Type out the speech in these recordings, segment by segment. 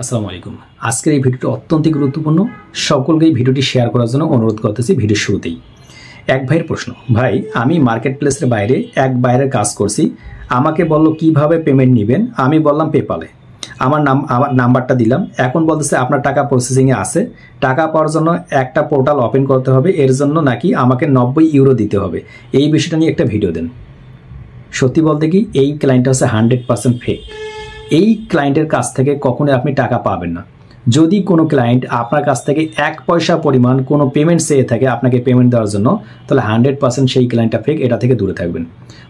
আসসালামু আলাইকুম আজকের এই ভিডিওটি অত্যন্ত গুরুত্বপূর্ণ সকলকে এই ভিডিওটি শেয়ার করার জন্য অনুরোধ করতেছি ভিডিওর শুরুতেই এক ভাইয়ের প্রশ্ন ভাই আমি মার্কেট প্লেসের বাইরে এক বাইরের কাজ করছি আমাকে বলল কিভাবে পেমেন্ট নেবেন আমি বললাম পেপালে আমার নাম আমার নাম্বারটা দিলাম এখন বলতেছে আপনার টাকা প্রসেসিংয়ে আছে টাকা পাওয়ার জন্য একটা পোর্টাল ওপেন করতে হবে এর জন্য নাকি আমাকে নব্বই ইউরো দিতে হবে এই বিষয়টা নিয়ে একটা ভিডিও দেন সত্যি বলতে কি এই ক্লায়েন্টটা হচ্ছে হান্ড্রেড পার্সেন্ট ফেক এই ক্লায়েন্টের কাছ থেকে কখনোই আপনি টাকা পাবেন না যদি কোনো ক্লায়েন্ট আপনার কাছ থেকে এক পয়সা পরিমাণ কোনো পেমেন্ট চেয়ে থাকে আপনাকে পেমেন্ট দেওয়ার জন্য তাহলে হান্ড্রেড পার্সেন্ট সেই ক্লায়েন্টটা ফেক এটা থেকে দূরে থাকবেন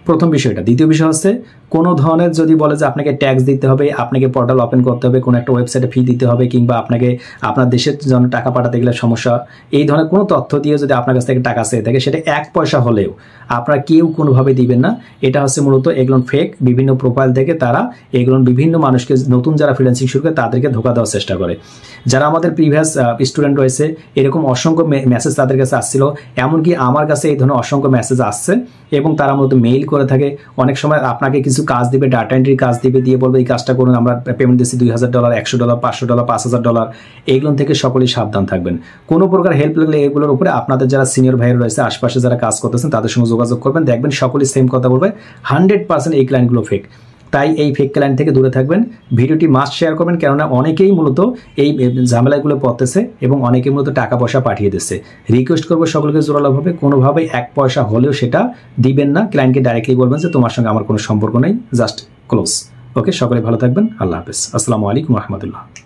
প্রথম বিষয়টা দ্বিতীয় বিষয় হচ্ছে কোনো ধরনের যদি বলে যে আপনাকে ট্যাক্স দিতে হবে আপনাকে পোর্টাল ওপেন করতে হবে কোনো একটা ওয়েবসাইটে ফি দিতে হবে কিংবা আপনাকে আপনার দেশের জন্য টাকা পাঠাতে গেলে সমস্যা এই ধরনের কোনো তথ্য দিয়ে যদি আপনার কাছ থেকে টাকা চেয়ে থাকে সেটা এক পয়সা হলেও আপনারা কেউ কোনোভাবে দিবেন না এটা হচ্ছে মূলত এগুলো ফেক বিভিন্ন প্রোফাইল থেকে তারা এগুলোন বিভিন্ন মানুষকে নতুন যারা ফ্রিল্যান্সিং শুরু করে তাদেরকে ধোকা দেওয়ার চেষ্টা করে যারা আমাদের প্রিভিয়াস স্টুডেন্ট রয়েছে এরকম অসংখ্য মেসেজ তাদের কাছে আসছিল এমনকি আমার কাছে এই ধরনের অসংখ্য মেসেজ আসছে এবং তারা মূলত মেইল করে থাকে অনেক সময় আপনাকে কিছু কাজ দিবে ডাটা এন্ট্রি কাজ দিবে দিয়ে বলবে এই কাজটা করুন আমরা পেমেন্ট দিচ্ছি দুই হাজার ডলার একশো ডলার পাঁচশো ডলার পাঁচ হাজার ডলার এইগুলো থেকে সকলেই সাবধান থাকবেন কোনো প্রকার হেল্প লাগলে এগুলোর উপরে আপনাদের যারা সিনিয়র ভাই রয়েছে আশপাশে যারা কাজ করতেছেন তাদের সঙ্গে যোগাযোগ করবেন দেখবেন সকলেই সেম কথা বলবে হান্ড্রেড পার্সেন্ট এই ক্লায়েন্টগুলো ফেক তাই এই ফেক ক্লায়েন্ট থেকে দূরে থাকবেন ভিডিওটি মাস্ট শেয়ার করবেন কেননা অনেকেই মূলত এই ঝামেলাগুলো পড়তেছে এবং অনেকেই মূলত টাকা পয়সা পাঠিয়ে দিচ্ছে রিকোয়েস্ট করবো সকলকে জোরালোভাবে কোনোভাবে এক পয়সা হলেও সেটা দিবেন না ক্লায়েন্টকে ডাইরেক্টলি বলবেন যে তোমার সঙ্গে আমার কোনো সম্পর্ক নেই জাস্ট ক্লোজ ওকে সকলে ভালো থাকবেন আল্লাহ হাফেজ আসসালামু আলাইকুম রহমতুল্লাহ